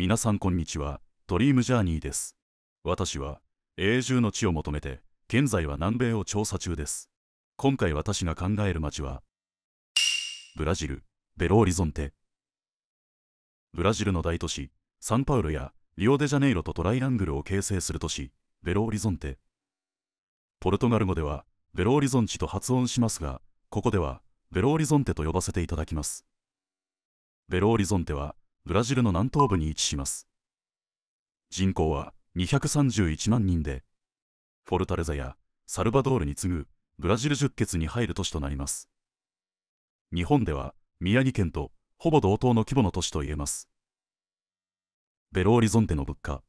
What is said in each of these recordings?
皆さんこんにちは、ドリームジャーニーです。私は、永住の地を求めて、現在は南米を調査中です。今回私が考える街は、ブラジル、ベローリゾンテ。ブラジルの大都市、サンパウロやリオデジャネイロとトライアングルを形成する都市、ベローリゾンテ。ポルトガル語では、ベローリゾンチと発音しますが、ここでは、ベローリゾンテと呼ばせていただきます。ベローリゾンテは、ブラジルの南東部に位置します人口は231万人でフォルタレザやサルバドールに次ぐブラジル十血に入る都市となります日本では宮城県とほぼ同等の規模の都市といえますベローリゾンテの物価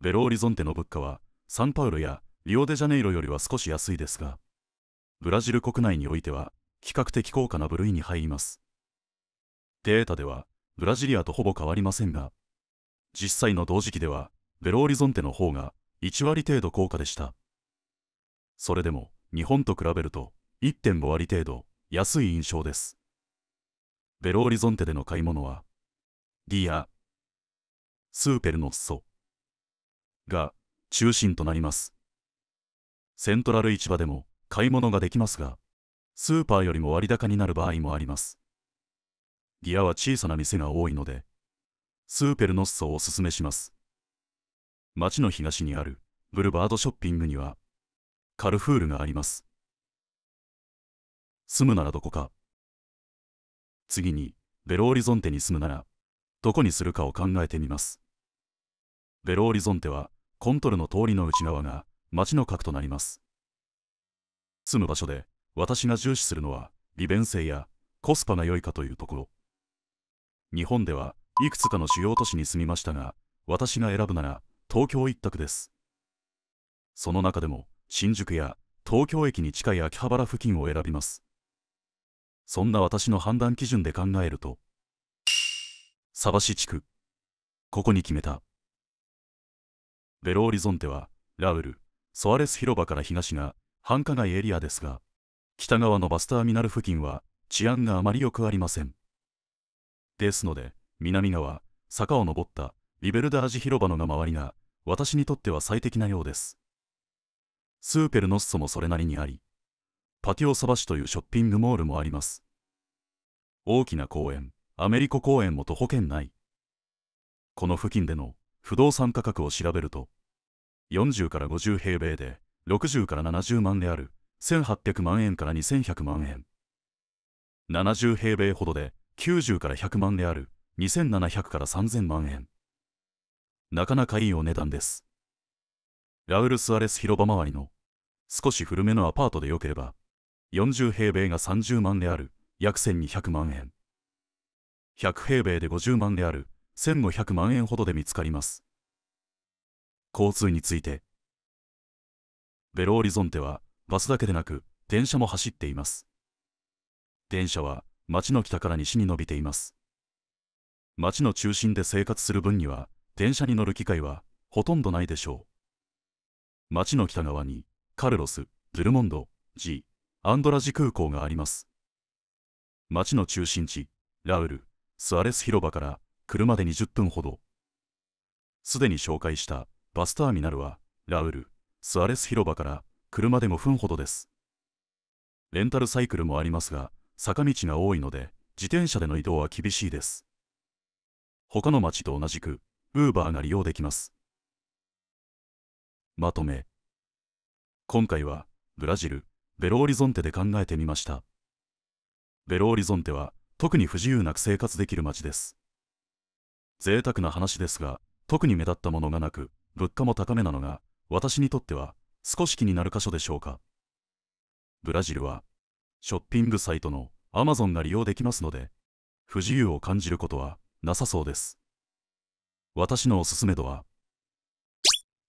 ベローリゾンテの物価はサンパウロやリオデジャネイロよりは少し安いですがブラジル国内においては比較的高価な部類に入りますデータではブラジリアとほぼ変わりませんが、実際の同時期では、ベロオリゾンテの方が1割程度高価でした。それでも、日本と比べると1.5割程度安い印象です。ベロオリゾンテでの買い物は、ディア、スーペルノッソが中心となります。セントラル市場でも買い物ができますが、スーパーよりも割高になる場合もあります。ギアは小さな店が多いので、スーペルノッソをおすすめします。町の東にあるブルバードショッピングには、カルフールがあります。住むならどこか。次に、ベローリゾンテに住むなら、どこにするかを考えてみます。ベローリゾンテは、コントルの通りの内側が、町の核となります。住む場所で、私が重視するのは、利便性や、コスパが良いかというところ。日本ではいくつかの主要都市に住みましたが私が選ぶなら東京一択ですその中でも新宿や東京駅に近い秋葉原付近を選びますそんな私の判断基準で考えると鯖市地区ここに決めたベローリゾンテはラウルソアレス広場から東が繁華街エリアですが北側のバスターミナル付近は治安があまり良くありませんですので、南側、坂を登ったリベルダージ広場のが周りが、私にとっては最適なようです。スーペルノッソもそれなりにあり、パティオサバ市というショッピングモールもあります。大きな公園、アメリコ公園も徒歩圏内。この付近での不動産価格を調べると、40から50平米で60から70万である1800万円から2100万円。70平米ほどで90から100万である2700から3000万円。なかなかいいお値段です。ラウル・スアレス広場周りの少し古めのアパートでよければ、40平米が30万である約1200万円。100平米で50万である1500万円ほどで見つかります。交通について。ベローリゾンテはバスだけでなく電車も走っています。電車は町の北から西に伸びています。町の中心で生活する分には、電車に乗る機会はほとんどないでしょう。町の北側に、カルロス、ドゥルモンド、ジアンドラジ空港があります。町の中心地、ラウル、スアレス広場から車で20分ほど。すでに紹介したバスターミナルは、ラウル、スアレス広場から車で5分ほどです。レンタルサイクルもありますが、坂道が多いので自転車での移動は厳しいです他の町と同じくウーバーが利用できますまとめ今回はブラジルベロオリゾンテで考えてみましたベロオリゾンテは特に不自由なく生活できる街です贅沢な話ですが特に目立ったものがなく物価も高めなのが私にとっては少し気になる箇所でしょうかブラジルはショッピングサイトの Amazon が利用できますので、不自由を感じることはなさそうです。私のおすすめ度は、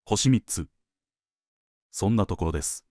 星3つ。そんなところです。